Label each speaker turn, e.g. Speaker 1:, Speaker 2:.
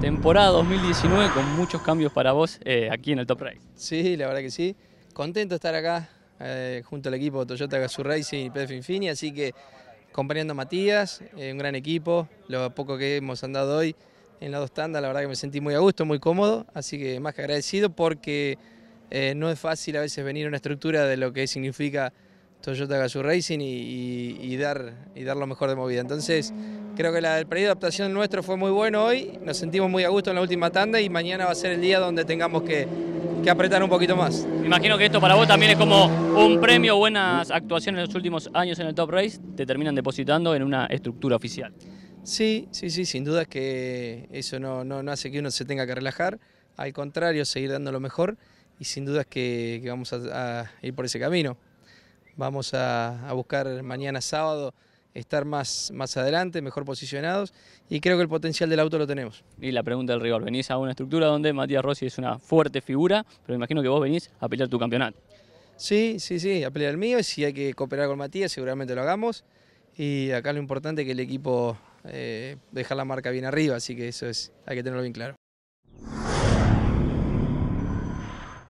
Speaker 1: Temporada 2019 con muchos cambios para vos eh, aquí en el Top Race. Sí, la verdad que sí. Contento de estar acá eh, junto al equipo Toyota Gazoo Racing y PF Infini, así que acompañando a Matías, eh, un gran equipo, lo poco que hemos andado hoy en la dos tandas, la verdad que me sentí muy a gusto, muy cómodo, así que más que agradecido porque no es fácil a veces venir a una estructura de lo que significa Toyota Gazoo Racing y, dar, y dar lo mejor de movida. Entonces, Creo que el periodo de adaptación nuestro fue muy bueno hoy, nos sentimos muy a gusto en la última tanda y mañana va a ser el día donde tengamos que,
Speaker 2: apretar un poquito más. Me imagino que esto para vos también es como un premio, buenas actuaciones en los últimos años en el Top Race, te terminan depositando en una estructura oficial. Sí, sí, sí,
Speaker 1: sin duda es que eso no, no, hace que uno se tenga que relajar, al contrario, seguir dando lo mejor y sin duda es que, vamos a, ir por ese camino. Vamos a buscar mañana sábado estar más, más adelante, mejor posicionados y creo
Speaker 2: que el potencial del auto lo tenemos. Y la pregunta del rigor, venís a una estructura donde Matías Rossi es una fuerte figura, pero me imagino que vos venís a pelear tu campeonato. Sí, sí, sí, a pelear el mío, y si hay que cooperar
Speaker 1: con Matías seguramente lo hagamos y acá lo importante es que el equipo eh, deja la marca bien arriba, así que eso es, hay que tenerlo bien claro.